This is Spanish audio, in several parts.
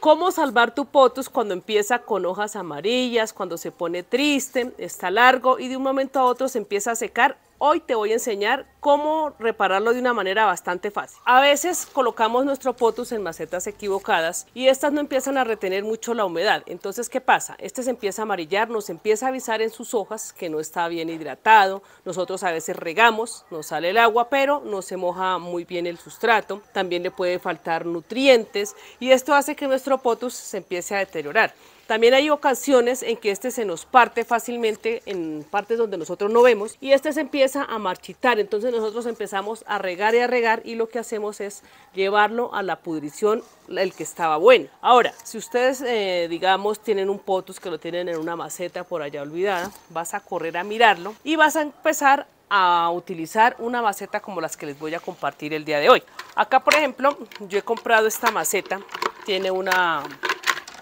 ¿Cómo salvar tu potus cuando empieza con hojas amarillas, cuando se pone triste, está largo y de un momento a otro se empieza a secar Hoy te voy a enseñar cómo repararlo de una manera bastante fácil. A veces colocamos nuestro potus en macetas equivocadas y estas no empiezan a retener mucho la humedad. Entonces, ¿qué pasa? Este se empieza a amarillar, nos empieza a avisar en sus hojas que no está bien hidratado. Nosotros a veces regamos, nos sale el agua, pero no se moja muy bien el sustrato. También le puede faltar nutrientes y esto hace que nuestro potus se empiece a deteriorar. También hay ocasiones en que este se nos parte fácilmente en partes donde nosotros no vemos y este se empieza a marchitar. Entonces nosotros empezamos a regar y a regar y lo que hacemos es llevarlo a la pudrición, el que estaba bueno. Ahora, si ustedes, eh, digamos, tienen un potus que lo tienen en una maceta por allá olvidada, vas a correr a mirarlo y vas a empezar a utilizar una maceta como las que les voy a compartir el día de hoy. Acá, por ejemplo, yo he comprado esta maceta, tiene una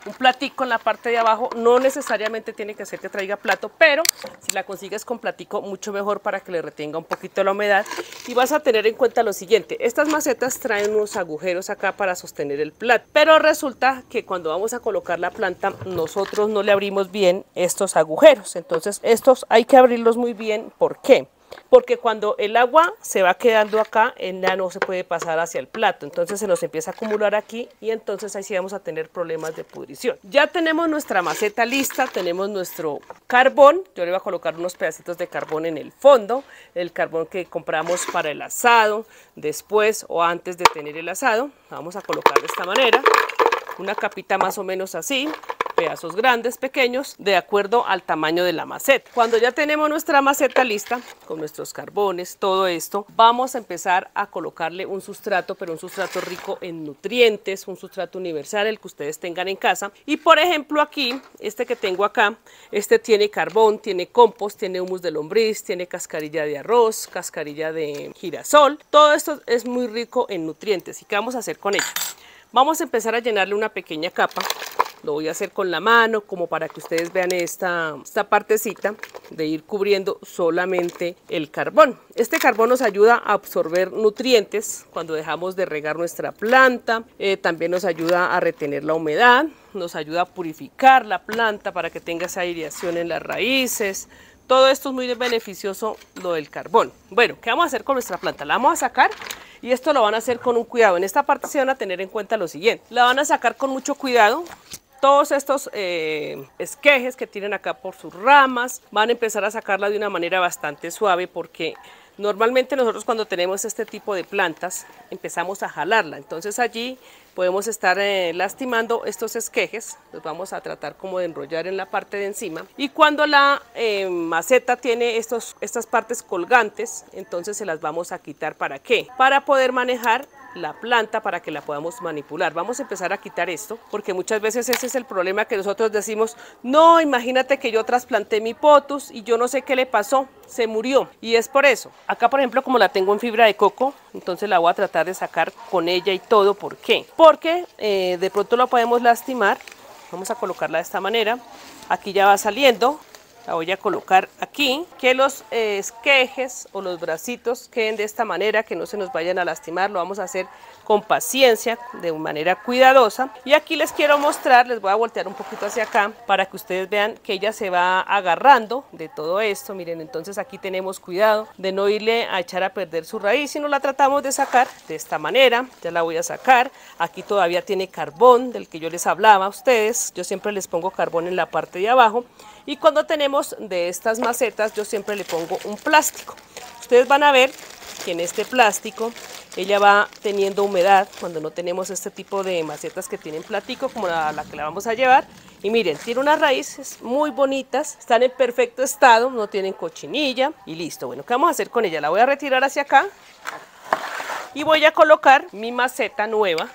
un platico en la parte de abajo. No necesariamente tiene que ser que traiga plato, pero si la consigues con platico, mucho mejor para que le retenga un poquito la humedad. Y vas a tener en cuenta lo siguiente. Estas macetas traen unos agujeros acá para sostener el plato, pero resulta que cuando vamos a colocar la planta, nosotros no le abrimos bien estos agujeros. Entonces estos hay que abrirlos muy bien. ¿Por qué? porque cuando el agua se va quedando acá, en la no se puede pasar hacia el plato, entonces se nos empieza a acumular aquí y entonces ahí sí vamos a tener problemas de pudrición. Ya tenemos nuestra maceta lista, tenemos nuestro carbón, yo le voy a colocar unos pedacitos de carbón en el fondo, el carbón que compramos para el asado, después o antes de tener el asado, vamos a colocar de esta manera, una capita más o menos así, pedazos grandes, pequeños, de acuerdo al tamaño de la maceta. Cuando ya tenemos nuestra maceta lista, con nuestros carbones, todo esto, vamos a empezar a colocarle un sustrato, pero un sustrato rico en nutrientes, un sustrato universal, el que ustedes tengan en casa. Y por ejemplo aquí, este que tengo acá, este tiene carbón, tiene compost, tiene humus de lombriz, tiene cascarilla de arroz, cascarilla de girasol. Todo esto es muy rico en nutrientes. ¿Y qué vamos a hacer con ello? Vamos a empezar a llenarle una pequeña capa lo voy a hacer con la mano como para que ustedes vean esta, esta partecita de ir cubriendo solamente el carbón. Este carbón nos ayuda a absorber nutrientes cuando dejamos de regar nuestra planta. Eh, también nos ayuda a retener la humedad, nos ayuda a purificar la planta para que tenga esa aireación en las raíces, todo esto es muy beneficioso, lo del carbón. Bueno, ¿qué vamos a hacer con nuestra planta? La vamos a sacar y esto lo van a hacer con un cuidado. En esta parte se van a tener en cuenta lo siguiente. La van a sacar con mucho cuidado todos estos eh, esquejes que tienen acá por sus ramas, van a empezar a sacarla de una manera bastante suave porque normalmente nosotros cuando tenemos este tipo de plantas empezamos a jalarla, entonces allí podemos estar eh, lastimando estos esquejes, los vamos a tratar como de enrollar en la parte de encima y cuando la eh, maceta tiene estos, estas partes colgantes entonces se las vamos a quitar para qué, para poder manejar la planta para que la podamos manipular. Vamos a empezar a quitar esto, porque muchas veces ese es el problema que nosotros decimos, no, imagínate que yo trasplanté mi potus y yo no sé qué le pasó, se murió. Y es por eso. Acá, por ejemplo, como la tengo en fibra de coco, entonces la voy a tratar de sacar con ella y todo. ¿Por qué? Porque eh, de pronto la podemos lastimar. Vamos a colocarla de esta manera. Aquí ya va saliendo la voy a colocar aquí, que los eh, esquejes o los bracitos queden de esta manera, que no se nos vayan a lastimar, lo vamos a hacer con paciencia, de manera cuidadosa. Y aquí les quiero mostrar, les voy a voltear un poquito hacia acá, para que ustedes vean que ella se va agarrando de todo esto, miren, entonces aquí tenemos cuidado de no irle a echar a perder su raíz, sino la tratamos de sacar de esta manera, ya la voy a sacar, aquí todavía tiene carbón, del que yo les hablaba a ustedes, yo siempre les pongo carbón en la parte de abajo, y cuando tenemos de estas macetas yo siempre le pongo un plástico. Ustedes van a ver que en este plástico ella va teniendo humedad cuando no tenemos este tipo de macetas que tienen plástico como la, la, que la vamos a llevar y miren tiene unas raíces muy bonitas están en perfecto estado no tienen cochinilla y listo bueno qué vamos a hacer con ella la voy a retirar hacia acá y voy a colocar mi maceta nueva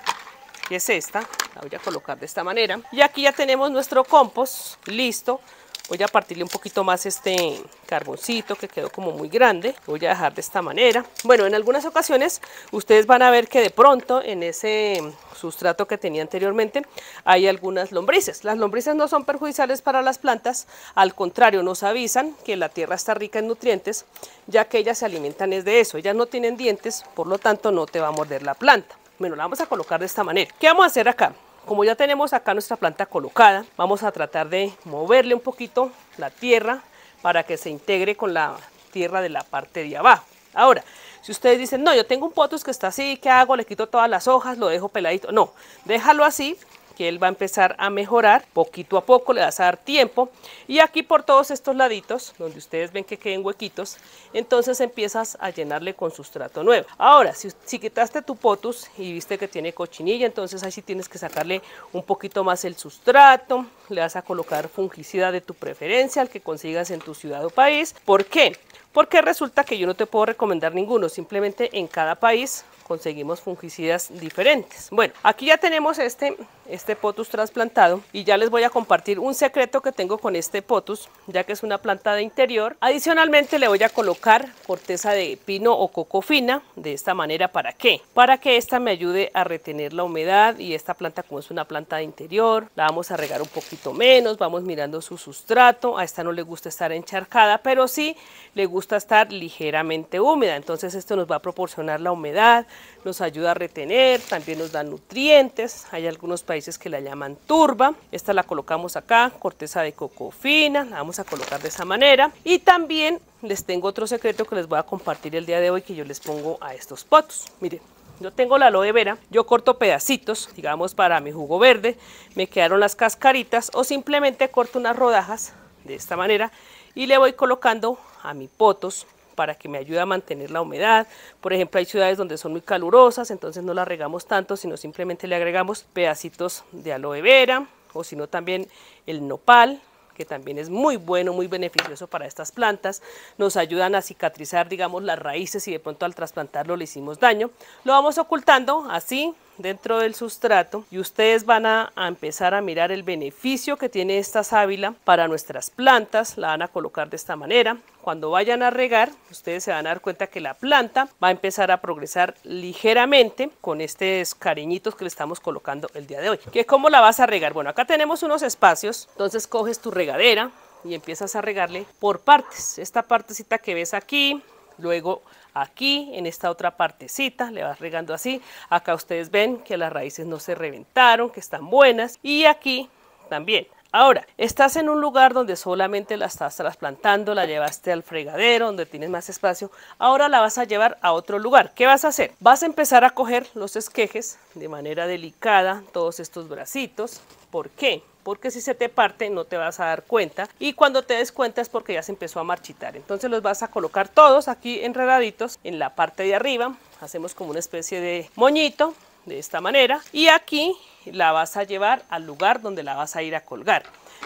que es esta la voy a colocar de esta manera y aquí ya tenemos nuestro compost listo voy a partirle un poquito más este carboncito que quedó como muy grande voy a dejar de esta manera bueno en algunas ocasiones ustedes van a ver que de pronto en ese sustrato que tenía anteriormente hay algunas lombrices las lombrices no son perjudiciales para las plantas al contrario nos avisan que la tierra está rica en nutrientes ya que ellas se alimentan es de eso ellas no tienen dientes por lo tanto no te va a morder la planta bueno la vamos a colocar de esta manera ¿qué vamos a hacer acá? Como ya tenemos acá nuestra planta colocada, vamos a tratar de moverle un poquito la tierra para que se integre con la tierra de la parte de abajo. Ahora, si ustedes dicen, no, yo tengo un potus que está así, ¿qué hago? Le quito todas las hojas, lo dejo peladito. No, déjalo así que él va a empezar a mejorar poquito a poco, le vas a dar tiempo y aquí por todos estos laditos, donde ustedes ven que queden huequitos, entonces empiezas a llenarle con sustrato nuevo. Ahora, si, quitaste tu potus y viste que tiene cochinilla, entonces ahí sí tienes que sacarle un poquito más el sustrato, le vas a colocar fungicida de tu preferencia, al que consigas en tu ciudad o país. ¿Por qué? Porque resulta que yo no te puedo recomendar ninguno, simplemente en cada país conseguimos fungicidas diferentes. Bueno, aquí ya tenemos este este potus trasplantado y ya les voy a compartir un secreto que tengo con este potus ya que es una planta de interior adicionalmente le voy a colocar corteza de pino o coco fina de esta manera para qué para que esta me ayude a retener la humedad y esta planta como es una planta de interior la vamos a regar un poquito menos vamos mirando su sustrato a esta no le gusta estar encharcada pero sí le gusta estar ligeramente húmeda entonces esto nos va a proporcionar la humedad nos ayuda a retener también nos da nutrientes hay algunos países que la llaman turba. Esta la colocamos acá, corteza de coco fina, la vamos a colocar de esa manera. Y también les tengo otro secreto que les voy a compartir el día de hoy que yo les pongo a estos potos. Miren, yo tengo la aloe vera, yo corto pedacitos, digamos para mi jugo verde, me quedaron las cascaritas o simplemente corto unas rodajas de esta manera y le voy colocando a mis potos para que me ayude a mantener la humedad. Por ejemplo, hay ciudades donde son muy calurosas, entonces no la regamos tanto, sino simplemente le agregamos pedacitos de aloe vera o sino también el nopal, que también es muy bueno, muy beneficioso para estas plantas. Nos ayudan a cicatrizar, digamos, las raíces y de pronto al trasplantarlo le hicimos daño. Lo vamos ocultando así, dentro del sustrato y ustedes van a, empezar a mirar el beneficio que tiene esta sábila para nuestras plantas, la van a colocar de esta manera. Cuando vayan a regar, ustedes se van a dar cuenta que la planta va a empezar a progresar ligeramente con estos cariñitos que le estamos colocando el día de hoy. ¿Qué, ¿Cómo la vas a regar? Bueno, acá tenemos unos espacios, entonces coges tu regadera y empiezas a regarle por partes. Esta partecita que ves aquí, Luego aquí, en esta otra partecita, le vas regando así. Acá ustedes ven que las raíces no se reventaron, que están buenas. Y aquí también. Ahora, estás en un lugar donde solamente la estás trasplantando, la llevaste al fregadero, donde tienes más espacio. Ahora la vas a llevar a otro lugar. ¿Qué vas a hacer? Vas a empezar a coger los esquejes de manera delicada, todos estos bracitos. ¿Por qué? porque si se te parte no te vas a dar cuenta y cuando te des cuenta es porque ya se empezó a marchitar. Entonces los vas a colocar todos aquí enredaditos en la parte de arriba, hacemos como una especie de moñito de esta manera y aquí la vas a llevar al lugar donde la vas a ir a colgar.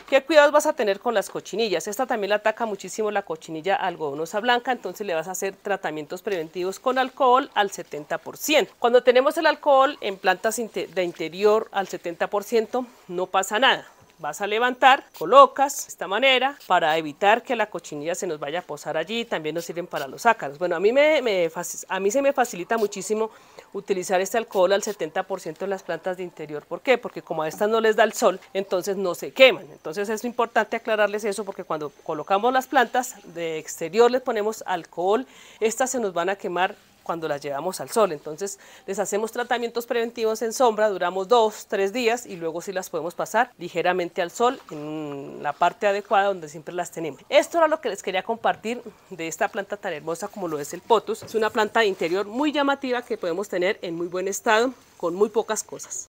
¿Qué cuidados vas a tener con las cochinillas? Esta también la ataca muchísimo la cochinilla algodonosa blanca, entonces le vas a hacer tratamientos preventivos con alcohol al 70%. Cuando tenemos el alcohol en plantas de interior al 70%, no pasa nada. Vas a levantar, colocas de esta manera para evitar que la cochinilla se nos vaya a posar allí. También nos sirven para los ácaros. Bueno, a mí, me, a mí se me facilita muchísimo utilizar este alcohol al 70% en las plantas de interior. ¿Por qué? Porque como a estas no les da el sol, entonces no se queman. Entonces es importante aclararles eso porque cuando colocamos las plantas de exterior les ponemos alcohol, estas se nos van a quemar cuando las llevamos al sol. Entonces les hacemos tratamientos preventivos en sombra, duramos dos, tres días y luego sí las podemos pasar ligeramente al sol en la parte adecuada donde siempre las tenemos. Esto era lo que les quería compartir de esta planta tan hermosa como lo es el potus. Es una planta interior muy llamativa que podemos tener en muy buen estado con muy pocas cosas.